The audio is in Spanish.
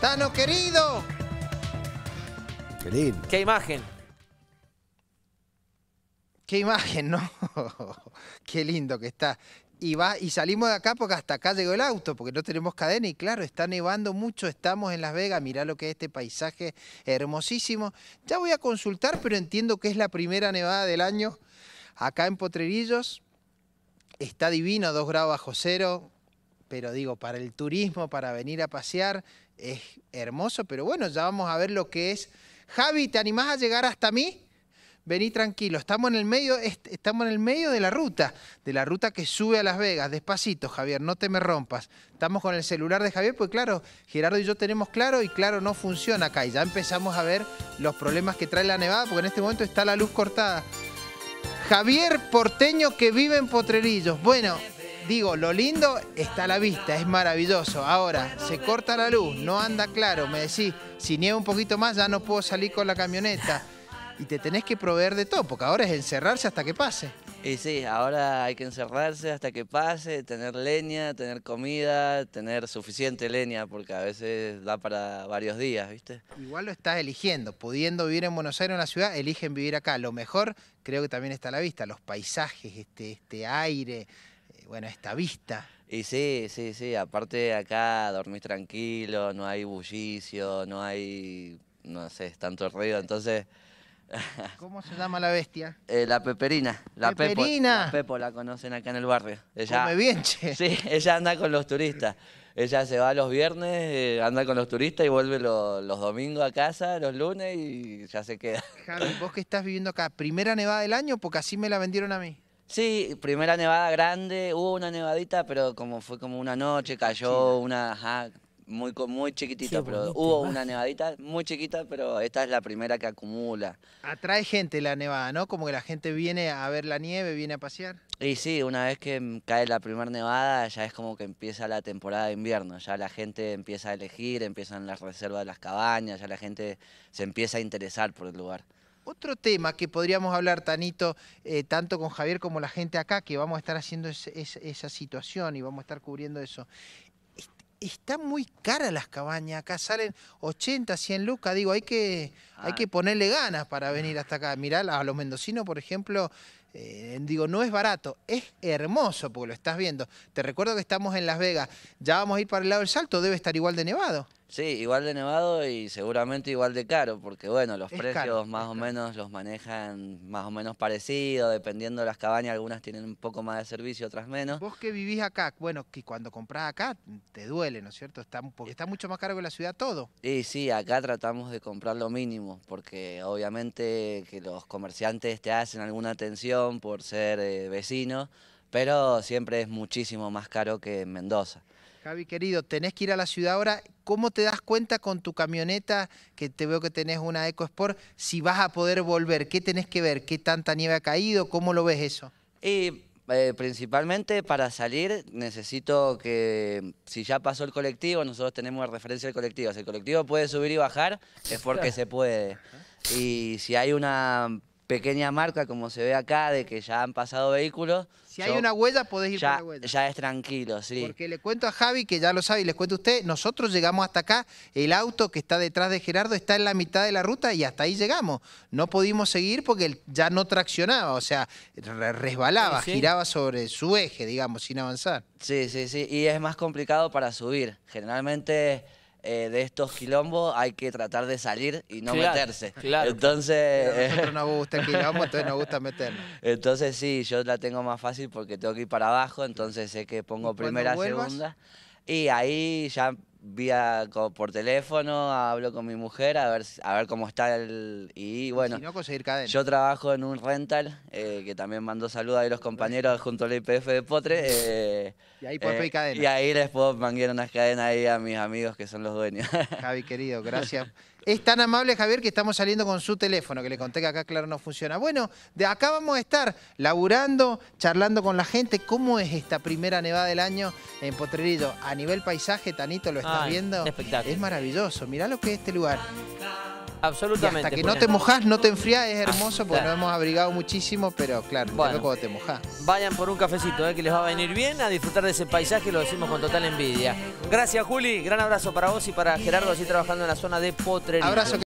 Tano querido. Qué imagen. Qué imagen, ¿no? Qué lindo que está. Y, va, y salimos de acá porque hasta acá llegó el auto, porque no tenemos cadena y claro, está nevando mucho, estamos en Las Vegas, mirá lo que es este paisaje hermosísimo. Ya voy a consultar, pero entiendo que es la primera nevada del año acá en Potrerillos. Está divino, 2 grados bajo cero, pero digo, para el turismo, para venir a pasear, es hermoso, pero bueno, ya vamos a ver lo que es. Javi, ¿te animás a llegar hasta mí? Vení tranquilo, estamos en el medio, estamos en el medio de la ruta, de la ruta que sube a Las Vegas, despacito, Javier, no te me rompas. Estamos con el celular de Javier, pues claro, Gerardo y yo tenemos claro y claro no funciona acá y ya empezamos a ver los problemas que trae la nevada, porque en este momento está la luz cortada. Javier Porteño que vive en Potrerillos. Bueno, Digo, lo lindo está la vista, es maravilloso. Ahora, se corta la luz, no anda claro, me decís, si nieva un poquito más ya no puedo salir con la camioneta. Y te tenés que proveer de todo, porque ahora es encerrarse hasta que pase. Y sí, ahora hay que encerrarse hasta que pase, tener leña, tener comida, tener suficiente leña, porque a veces da para varios días, ¿viste? Igual lo estás eligiendo, pudiendo vivir en Buenos Aires, en la ciudad, eligen vivir acá. Lo mejor creo que también está la vista, los paisajes, este, este aire, bueno, esta vista. Y sí, sí, sí, aparte acá dormís tranquilo, no hay bullicio, no hay, no sé, tanto ruido, entonces... ¿Cómo se llama la bestia? Eh, la peperina. La peperina. Pepo, la conocen acá en el barrio. Ella, Come bien, che. Sí, ella anda con los turistas. Ella se va los viernes, eh, anda con los turistas y vuelve los domingos a casa, los lunes y ya se queda. Javi, vos que estás viviendo acá, ¿primera nevada del año? Porque así me la vendieron a mí. Sí, primera nevada grande, hubo una nevadita, pero como fue como una noche, cayó una, ajá, muy, muy chiquitita, pero hubo una nevadita muy chiquita, pero esta es la primera que acumula. Atrae gente la nevada, ¿no? Como que la gente viene a ver la nieve, viene a pasear. Y sí, una vez que cae la primera nevada, ya es como que empieza la temporada de invierno, ya la gente empieza a elegir, empiezan las reservas de las cabañas, ya la gente se empieza a interesar por el lugar. Otro tema que podríamos hablar, Tanito, eh, tanto con Javier como la gente acá, que vamos a estar haciendo esa situación y vamos a estar cubriendo eso. Está muy cara las cabañas, acá salen 80, 100 lucas, digo, hay que, hay que ah. ponerle ganas para venir hasta acá. Mirá, a los mendocinos, por ejemplo, eh, digo, no es barato, es hermoso porque lo estás viendo. Te recuerdo que estamos en Las Vegas, ya vamos a ir para el lado del Salto, debe estar igual de nevado. Sí, igual de nevado y seguramente igual de caro, porque bueno, los precios más o menos los manejan más o menos parecido, dependiendo de las cabañas, algunas tienen un poco más de servicio, otras menos. Vos que vivís acá, bueno, que cuando compras acá te duele, ¿no es cierto? Está, porque eh, está mucho más caro que la ciudad todo. Y sí, acá tratamos de comprar lo mínimo, porque obviamente que los comerciantes te hacen alguna atención por ser eh, vecino, pero siempre es muchísimo más caro que en Mendoza. Javi, querido, tenés que ir a la ciudad ahora. ¿Cómo te das cuenta con tu camioneta, que te veo que tenés una EcoSport, si vas a poder volver? ¿Qué tenés que ver? ¿Qué tanta nieve ha caído? ¿Cómo lo ves eso? Y eh, principalmente para salir necesito que, si ya pasó el colectivo, nosotros tenemos referencia al colectivo. Si el colectivo puede subir y bajar, es porque se puede. Y si hay una pequeña marca, como se ve acá, de que ya han pasado vehículos. Si hay una huella, podés ir ya, por la huella. Ya es tranquilo, sí. Porque le cuento a Javi, que ya lo sabe, y le cuento a usted, nosotros llegamos hasta acá, el auto que está detrás de Gerardo está en la mitad de la ruta y hasta ahí llegamos. No pudimos seguir porque ya no traccionaba, o sea, resbalaba, giraba sobre su eje, digamos, sin avanzar. Sí, sí, sí, y es más complicado para subir. Generalmente... Eh, de estos quilombos hay que tratar de salir y no meterse. Claro. Entonces. Nosotros eh, nos gusta el quilombo, entonces nos gusta meternos. Entonces sí, yo la tengo más fácil porque tengo que ir para abajo, entonces sé que pongo primera, segunda. Y ahí ya vía por teléfono, hablo con mi mujer a ver, a ver cómo está el... Y bueno, no yo trabajo en un rental, eh, que también mandó saludos a los compañeros junto al IPF de Potre. Eh, y ahí por eh, cadena. Y ahí les puedo unas cadenas ahí a mis amigos que son los dueños. Javi, querido, gracias. Es tan amable, Javier, que estamos saliendo con su teléfono, que le conté que acá, claro, no funciona. Bueno, de acá vamos a estar laburando, charlando con la gente. ¿Cómo es esta primera nevada del año en Potrerillo? A nivel paisaje, Tanito, lo está viendo. Es maravilloso. Mirá lo que es este lugar. Absolutamente. hasta que pues. no te mojas, no te enfrías, es hermoso porque nos hemos abrigado muchísimo, pero claro, bueno, cuando te mojas Vayan por un cafecito, eh, que les va a venir bien a disfrutar de ese paisaje, lo decimos con total envidia. Gracias, Juli. Gran abrazo para vos y para Gerardo, así trabajando en la zona de Potrería. Abrazo.